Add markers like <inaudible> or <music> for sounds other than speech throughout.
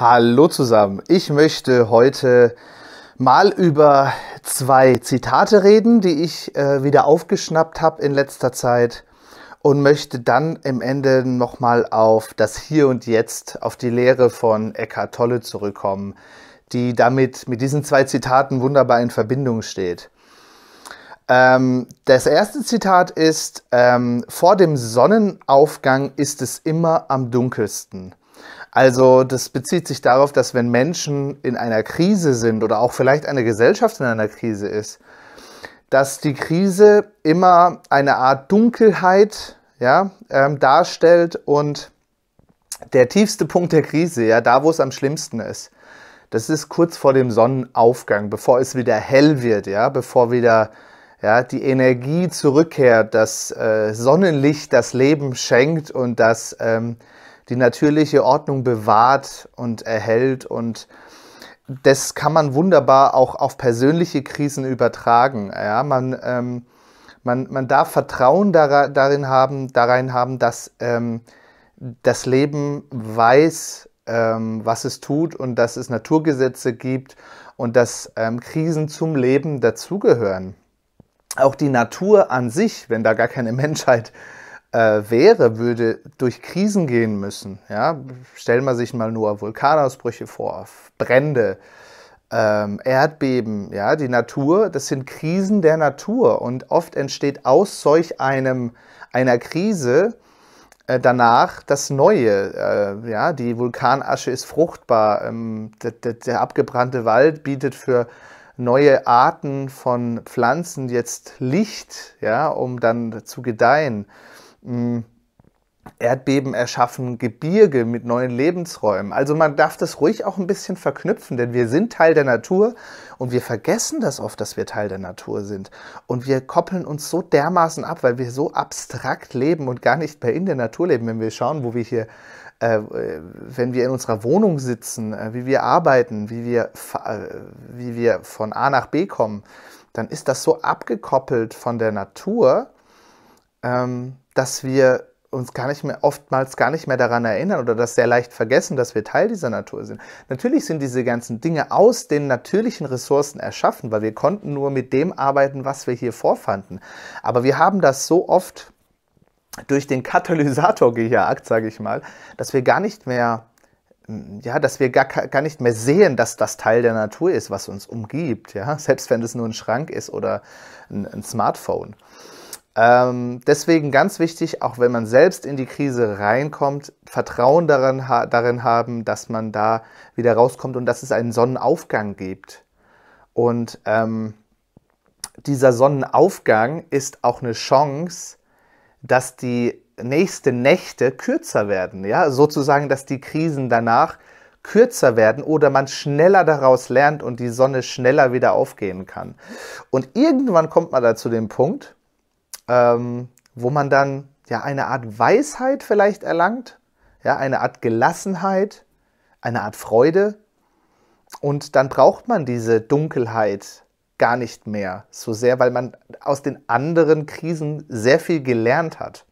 Hallo zusammen. Ich möchte heute mal über zwei Zitate reden, die ich äh, wieder aufgeschnappt habe in letzter Zeit und möchte dann im Ende nochmal auf das Hier und Jetzt, auf die Lehre von Eckhart Tolle zurückkommen, die damit mit diesen zwei Zitaten wunderbar in Verbindung steht. Ähm, das erste Zitat ist, ähm, vor dem Sonnenaufgang ist es immer am dunkelsten. Also das bezieht sich darauf, dass wenn Menschen in einer Krise sind oder auch vielleicht eine Gesellschaft in einer Krise ist, dass die Krise immer eine Art Dunkelheit ja, ähm, darstellt und der tiefste Punkt der Krise, ja, da wo es am schlimmsten ist, das ist kurz vor dem Sonnenaufgang, bevor es wieder hell wird, ja, bevor wieder ja, die Energie zurückkehrt, das äh, Sonnenlicht das Leben schenkt und das ähm, die natürliche Ordnung bewahrt und erhält und das kann man wunderbar auch auf persönliche Krisen übertragen. Ja, man, ähm, man, man darf Vertrauen darin haben, darin haben, dass ähm, das Leben weiß, ähm, was es tut und dass es Naturgesetze gibt und dass ähm, Krisen zum Leben dazugehören. Auch die Natur an sich, wenn da gar keine <laughs> Menschheit äh, äh, wäre, würde durch Krisen gehen müssen. Ja? Stellen wir sich mal nur Vulkanausbrüche vor, Brände, ähm, Erdbeben, ja, die Natur, das sind Krisen der Natur und oft entsteht aus solch einem, einer Krise äh, danach das Neue. Äh, ja, die Vulkanasche ist fruchtbar, ähm, der, der, der abgebrannte Wald bietet für neue Arten von Pflanzen jetzt Licht, ja, um dann zu gedeihen. Mm, Erdbeben erschaffen Gebirge mit neuen Lebensräumen. Also man darf das ruhig auch ein bisschen verknüpfen, denn wir sind Teil der Natur und wir vergessen das oft, dass wir Teil der Natur sind. Und wir koppeln uns so dermaßen ab, weil wir so abstrakt leben und gar nicht mehr in der Natur leben, wenn wir schauen, wo wir hier äh, wenn wir in unserer Wohnung sitzen, äh, wie wir arbeiten, wie wir, äh, wie wir von A nach B kommen, dann ist das so abgekoppelt von der Natur, ähm, dass wir uns gar nicht mehr, oftmals gar nicht mehr daran erinnern oder das sehr leicht vergessen, dass wir Teil dieser Natur sind. Natürlich sind diese ganzen Dinge aus den natürlichen Ressourcen erschaffen, weil wir konnten nur mit dem arbeiten, was wir hier vorfanden. Aber wir haben das so oft durch den Katalysator gejagt, sage ich mal, dass wir gar nicht mehr, hm, ja, dass wir gar, gar nicht mehr sehen, dass das Teil der Natur ist, was uns umgibt, ja, <laughs> selbst wenn es nur ein Schrank ist oder ein, ein Smartphone. Ähm, deswegen ganz wichtig, auch wenn man selbst in die Krise reinkommt, Vertrauen daran, ha darin haben, dass man da wieder rauskommt und dass es einen Sonnenaufgang gibt. Und ähm, dieser Sonnenaufgang ist auch eine Chance, dass die nächsten Nächte kürzer werden. Ja? Sozusagen, dass die Krisen danach kürzer werden oder man schneller daraus lernt und die Sonne schneller wieder aufgehen kann. Und irgendwann kommt man da zu dem Punkt, ähm, wo man dann ja eine Art Weisheit vielleicht erlangt, ja, eine Art Gelassenheit, eine Art Freude. Und dann braucht man diese Dunkelheit gar nicht mehr so sehr, weil man aus den anderen Krisen sehr viel gelernt hat.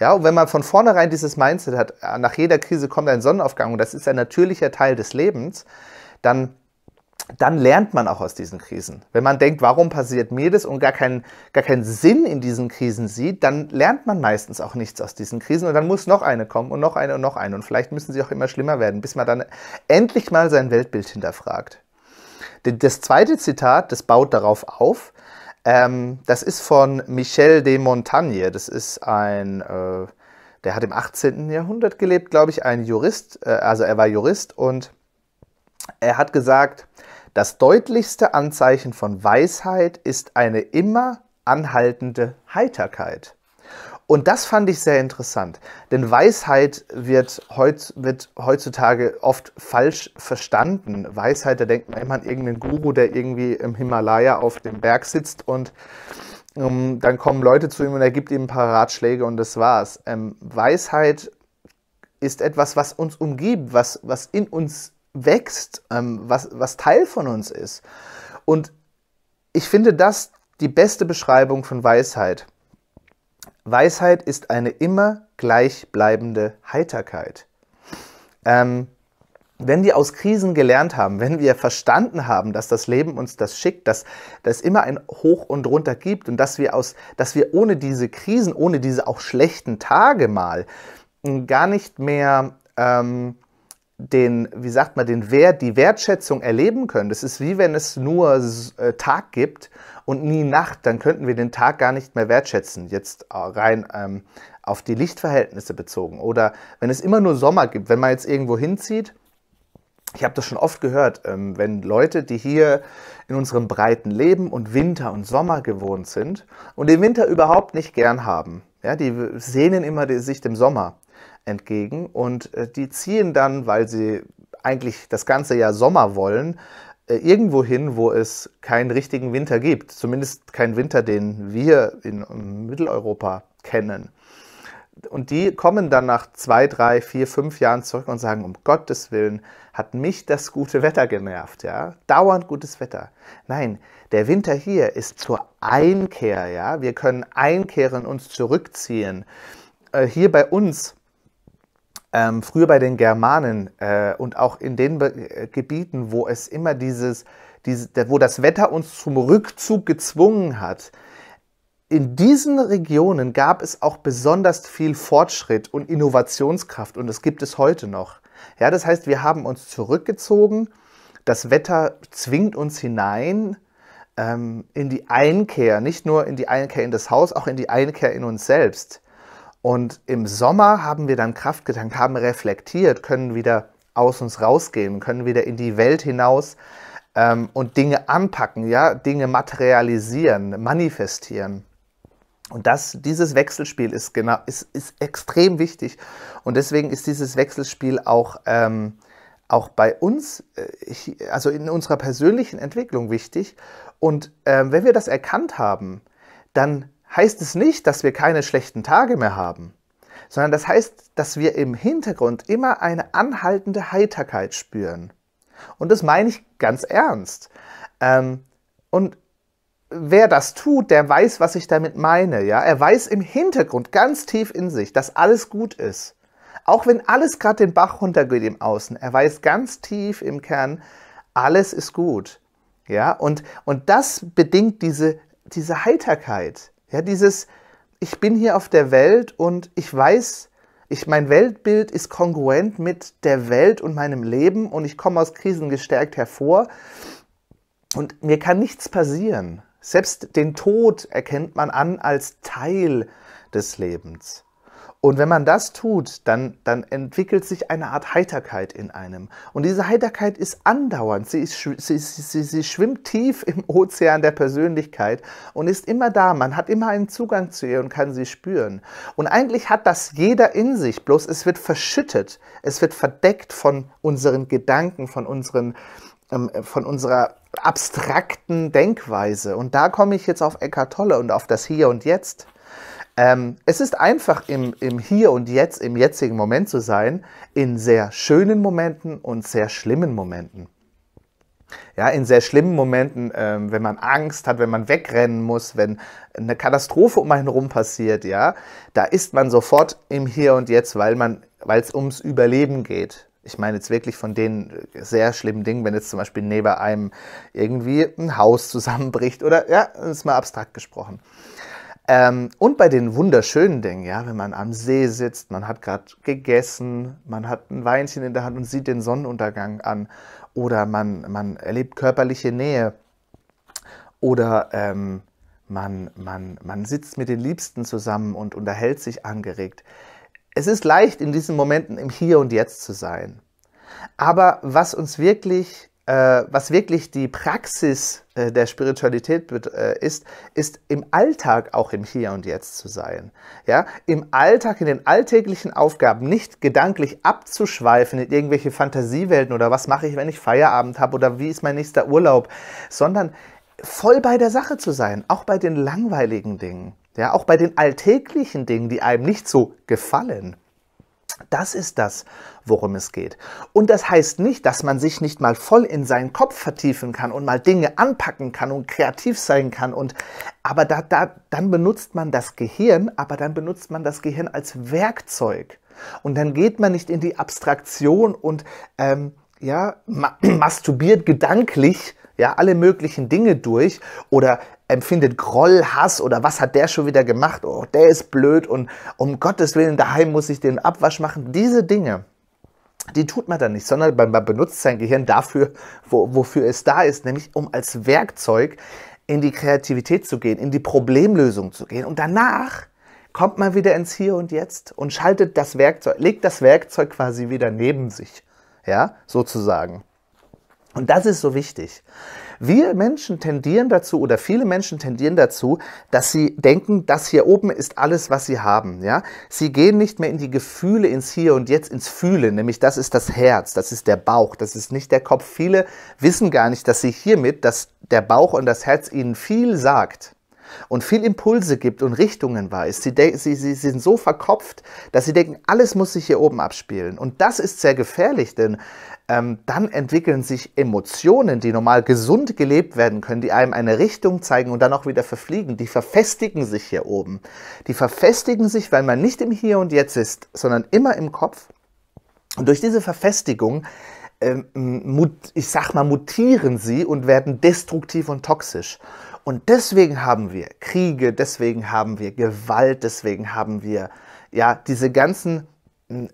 Ja, und wenn man von vornherein dieses Mindset hat, äh, nach jeder Krise kommt ein Sonnenaufgang und das ist ein natürlicher Teil des Lebens, dann dann lernt man auch aus diesen Krisen. Wenn man denkt, warum passiert mir das und gar keinen, gar keinen Sinn in diesen Krisen sieht, dann lernt man meistens auch nichts aus diesen Krisen und dann muss noch eine kommen und noch eine und noch eine und vielleicht müssen sie auch immer schlimmer werden, bis man dann endlich mal sein Weltbild hinterfragt. Das zweite Zitat, das baut darauf auf, ähm, das ist von Michel de Montagne, das ist ein... Äh, der hat im 18. Jahrhundert gelebt, glaube ich, ein Jurist, äh, also er war Jurist und er hat gesagt, das deutlichste Anzeichen von Weisheit ist eine immer anhaltende Heiterkeit. Und das fand ich sehr interessant, denn Weisheit wird, heutz, wird heutzutage oft falsch verstanden. Weisheit, da denkt man immer an irgendeinen Guru, der irgendwie im Himalaya auf dem Berg sitzt und ähm, dann kommen Leute zu ihm und er gibt ihm ein paar Ratschläge und das war's. Ähm, Weisheit ist etwas, was uns umgibt, was, was in uns wächst, ähm, was, was Teil von uns ist. Und ich finde das die beste Beschreibung von Weisheit. Weisheit ist eine immer gleichbleibende Heiterkeit. Ähm, wenn wir aus Krisen gelernt haben, wenn wir verstanden haben, dass das Leben uns das schickt, dass es immer ein Hoch und Runter gibt und dass wir, aus, dass wir ohne diese Krisen, ohne diese auch schlechten Tage mal gar nicht mehr ähm, den, wie sagt man, den Wert, die Wertschätzung erleben können. Das ist wie wenn es nur äh, Tag gibt und nie Nacht, dann könnten wir den Tag gar nicht mehr wertschätzen, jetzt äh, rein ähm, auf die Lichtverhältnisse bezogen. Oder wenn es immer nur Sommer gibt, wenn man jetzt irgendwo hinzieht, ich habe das schon oft gehört, ähm, wenn Leute, die hier in unserem breiten Leben und Winter und Sommer gewohnt sind und den Winter überhaupt nicht gern haben, ja, die sehnen immer die, sich dem Sommer entgegen. Und äh, die ziehen dann, weil sie eigentlich das ganze Jahr Sommer wollen, äh, irgendwo hin, wo es keinen richtigen Winter gibt. Zumindest keinen Winter, den wir in ähm, Mitteleuropa kennen. Und die kommen dann nach zwei, drei, vier, fünf Jahren zurück und sagen, um Gottes Willen hat mich das gute Wetter genervt, ja. Dauernd gutes Wetter. Nein, der Winter hier ist zur Einkehr, ja. Wir können einkehren, uns zurückziehen. Äh, hier bei uns ähm, früher bei den Germanen äh, und auch in den Be äh, Gebieten, wo es immer dieses, diese, wo das Wetter uns zum Rückzug gezwungen hat, in diesen Regionen gab es auch besonders viel Fortschritt und Innovationskraft und das gibt es heute noch. Ja, das heißt, wir haben uns zurückgezogen, das Wetter zwingt uns hinein ähm, in die Einkehr, nicht nur in die Einkehr in das Haus, auch in die Einkehr in uns selbst. Und im Sommer haben wir dann Kraft getankt, haben reflektiert, können wieder aus uns rausgehen, können wieder in die Welt hinaus ähm, und Dinge anpacken, ja, Dinge materialisieren, manifestieren. Und das, dieses Wechselspiel ist genau, ist, ist extrem wichtig. Und deswegen ist dieses Wechselspiel auch, ähm, auch bei uns, äh, also in unserer persönlichen Entwicklung wichtig. Und äh, wenn wir das erkannt haben, dann heißt es nicht, dass wir keine schlechten Tage mehr haben, sondern das heißt, dass wir im Hintergrund immer eine anhaltende Heiterkeit spüren. Und das meine ich ganz ernst. Ähm, und wer das tut, der weiß, was ich damit meine. Ja? Er weiß im Hintergrund ganz tief in sich, dass alles gut ist. Auch wenn alles gerade den Bach runtergeht im Außen, er weiß ganz tief im Kern, alles ist gut. Ja, und, und das bedingt diese, diese Heiterkeit. Ja, dieses, ich bin hier auf der Welt und ich weiß, ich, mein Weltbild ist kongruent mit der Welt und meinem Leben und ich komme aus Krisen gestärkt hervor und mir kann nichts passieren. Selbst den Tod erkennt man an als Teil des Lebens. Und wenn man das tut, dann, dann entwickelt sich eine Art Heiterkeit in einem. Und diese Heiterkeit ist andauernd. Sie, ist, sie, sie, sie schwimmt tief im <laughs> Ozean der Persönlichkeit und ist immer da. Man hat immer einen Zugang zu ihr und kann sie spüren. Und eigentlich hat das jeder in sich, bloß es wird verschüttet. Es wird verdeckt von unseren Gedanken, von unseren ähm, von unserer abstrakten Denkweise. Und da komme ich jetzt auf Eckart Tolle und auf das Hier und Jetzt. Ähm, es ist einfach im, im Hier und Jetzt, im jetzigen Moment zu sein, in sehr schönen Momenten und sehr schlimmen Momenten. Ja, in sehr schlimmen Momenten, ähm, wenn man Angst hat, wenn man wegrennen muss, wenn eine Katastrophe um einen rum passiert, ja, da ist man sofort im Hier und Jetzt, weil es ums Überleben geht ich meine jetzt wirklich von den äh, sehr schlimmen Dingen, wenn jetzt zum Beispiel neben einem irgendwie ein Haus zusammenbricht oder, ja, ist mal abstrakt gesprochen. Ähm, und bei den wunderschönen Dingen, ja, wenn man am See sitzt, man hat gerade gegessen, man hat ein Weinchen in der Hand und sieht den Sonnenuntergang an oder man, man erlebt körperliche Nähe oder ähm, man, man, man sitzt mit den Liebsten zusammen und unterhält sich angeregt. Es ist leicht, in diesen Momenten im Hier und Jetzt zu sein. Aber was uns wirklich, äh, was wirklich die Praxis äh, der Spiritualität äh, ist, ist im Alltag auch im Hier und Jetzt zu sein. Ja? Im Alltag, in den alltäglichen Aufgaben nicht gedanklich abzuschweifen in irgendwelche Fantasiewelten oder was mache ich, wenn ich Feierabend habe oder wie ist mein nächster Urlaub, sondern voll bei der Sache zu sein, auch bei den langweiligen Dingen. Ja, auch bei den alltäglichen Dingen, die einem nicht so gefallen. Das ist das, worum es geht. Und das heißt nicht, dass man sich nicht mal voll in seinen Kopf vertiefen kann und mal Dinge anpacken kann und kreativ sein kann. Und, aber da, da, dann benutzt man das Gehirn, aber dann benutzt man das Gehirn als Werkzeug. Und dann geht man nicht in die Abstraktion und ähm, ja, ma <clears throat> masturbiert gedanklich ja, alle möglichen Dinge durch oder empfindet Groll, Hass oder was hat der schon wieder gemacht? Oh, der ist blöd und um Gottes Willen, daheim muss ich den Abwasch machen. Diese Dinge, die tut man dann nicht, sondern man benutzt sein Gehirn dafür, wo, wofür es da ist, nämlich um als Werkzeug in die Kreativität zu gehen, in die Problemlösung zu gehen. Und danach kommt man wieder ins Hier und Jetzt und schaltet das Werkzeug, legt das Werkzeug quasi wieder neben sich. Ja, sozusagen. Und das ist so wichtig. Wir Menschen tendieren dazu oder viele Menschen tendieren dazu, dass sie denken, das hier oben ist alles, was sie haben. Ja, sie gehen nicht mehr in die Gefühle, ins Hier und Jetzt, ins Fühlen. Nämlich das ist das Herz, das ist der Bauch, das ist nicht der Kopf. Viele wissen gar nicht, dass sie hiermit, dass der Bauch und das Herz ihnen viel sagt und viel Impulse gibt und Richtungen weiß. Sie, sie, sie, sind so verkopft, dass sie denken, alles muss sich hier oben abspielen. Und das ist sehr gefährlich, denn ähm, dann entwickeln sich Emotionen, die normal gesund gelebt werden können, die einem eine Richtung zeigen und dann auch wieder verfliegen. Die verfestigen sich hier oben. Die verfestigen sich, weil man nicht im Hier und Jetzt ist, sondern immer im Kopf. Und durch diese Verfestigung, ähm, ich sag mal, mutieren sie und werden destruktiv und toxisch. Und deswegen haben wir Kriege, deswegen haben wir Gewalt, deswegen haben wir ja diese ganzen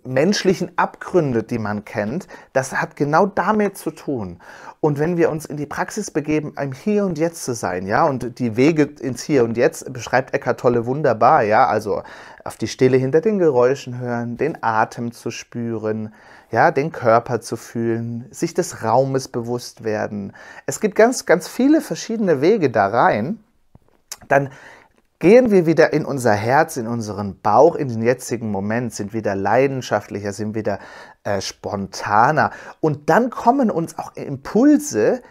menschlichen Abgründe, die man kennt, das hat genau damit zu tun. Und wenn wir uns in die Praxis begeben, im Hier und Jetzt zu sein, ja, und die Wege ins Hier und Jetzt beschreibt Eckart Tolle wunderbar, ja, also auf die Stille hinter den Geräuschen hören, den Atem zu spüren, ja, den Körper zu fühlen, sich des Raumes bewusst werden. Es gibt ganz, ganz viele verschiedene Wege da rein. Dann Gehen wir wieder in unser Herz, in unseren Bauch, in den jetzigen Moment, sind wieder leidenschaftlicher, sind wieder äh, spontaner. Und dann kommen uns auch Impulse,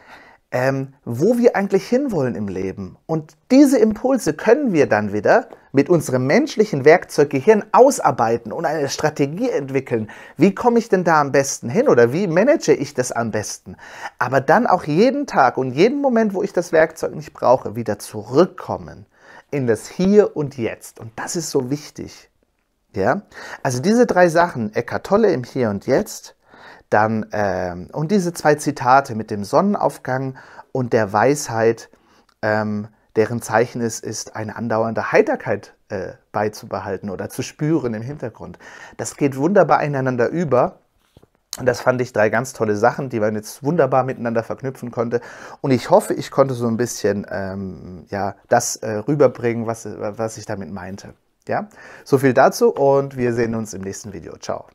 ähm, wo wir eigentlich hinwollen im Leben. Und diese Impulse können wir dann wieder mit unserem menschlichen Werkzeug Gehirn ausarbeiten und eine Strategie entwickeln. Wie komme ich denn da am besten hin oder wie manage ich das am besten? Aber dann auch jeden Tag und jeden Moment, wo ich das Werkzeug nicht brauche, wieder zurückkommen in das Hier und Jetzt. Und das ist so wichtig. Ja? Also diese drei Sachen, Eckart Tolle im Hier und Jetzt, dann ähm, und diese zwei Zitate mit dem Sonnenaufgang und der Weisheit, ähm, deren Zeichen es ist, eine andauernde Heiterkeit äh, beizubehalten oder zu spüren im Hintergrund. Das geht wunderbar ineinander über und das fand ich drei ganz tolle Sachen, die man jetzt wunderbar miteinander verknüpfen konnte. Und ich hoffe, ich konnte so ein bisschen ähm, ja, das äh, rüberbringen, was, was ich damit meinte. Ja? So viel dazu und wir sehen uns im nächsten Video. Ciao.